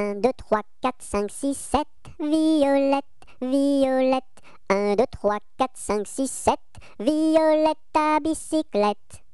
1, 2, 3, 4, 5, 6, 7. Violette, Violette. 1, 2, 3, 4, 5, 6, 7. Violette à bicyclette.